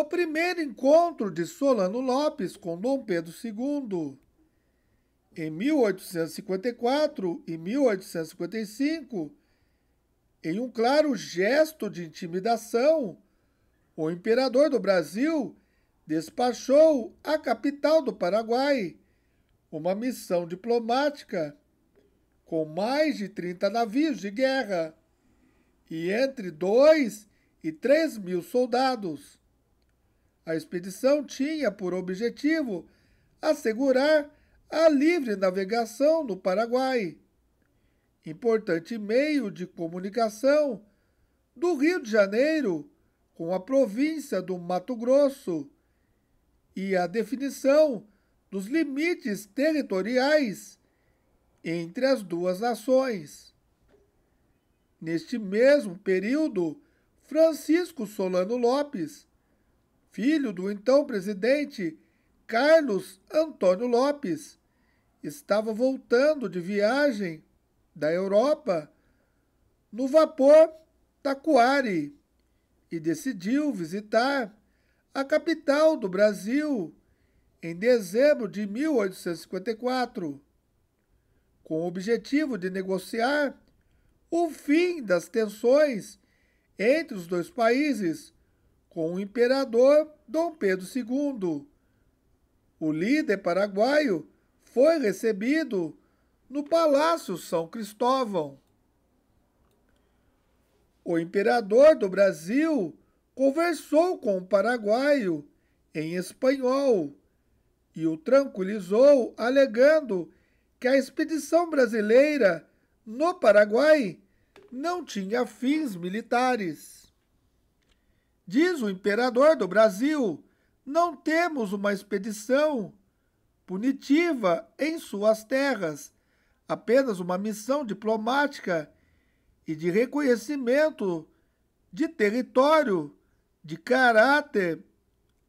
O primeiro encontro de Solano Lopes com Dom Pedro II, em 1854 e 1855, em um claro gesto de intimidação, o imperador do Brasil despachou à capital do Paraguai uma missão diplomática com mais de 30 navios de guerra e entre 2 e 3 mil soldados. A expedição tinha por objetivo assegurar a livre navegação no Paraguai, importante meio de comunicação do Rio de Janeiro com a província do Mato Grosso e a definição dos limites territoriais entre as duas nações. Neste mesmo período, Francisco Solano Lopes filho do então presidente Carlos Antônio Lopes, estava voltando de viagem da Europa no vapor Taquari e decidiu visitar a capital do Brasil em dezembro de 1854, com o objetivo de negociar o fim das tensões entre os dois países com o imperador Dom Pedro II. O líder paraguaio foi recebido no Palácio São Cristóvão. O imperador do Brasil conversou com o paraguaio em espanhol e o tranquilizou, alegando que a expedição brasileira no Paraguai não tinha fins militares. Diz o imperador do Brasil: não temos uma expedição punitiva em suas terras, apenas uma missão diplomática e de reconhecimento de território de caráter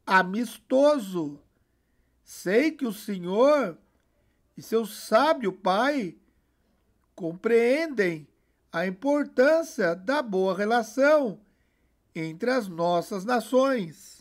amistoso. Sei que o senhor e seu sábio pai compreendem a importância da boa relação entre as nossas nações.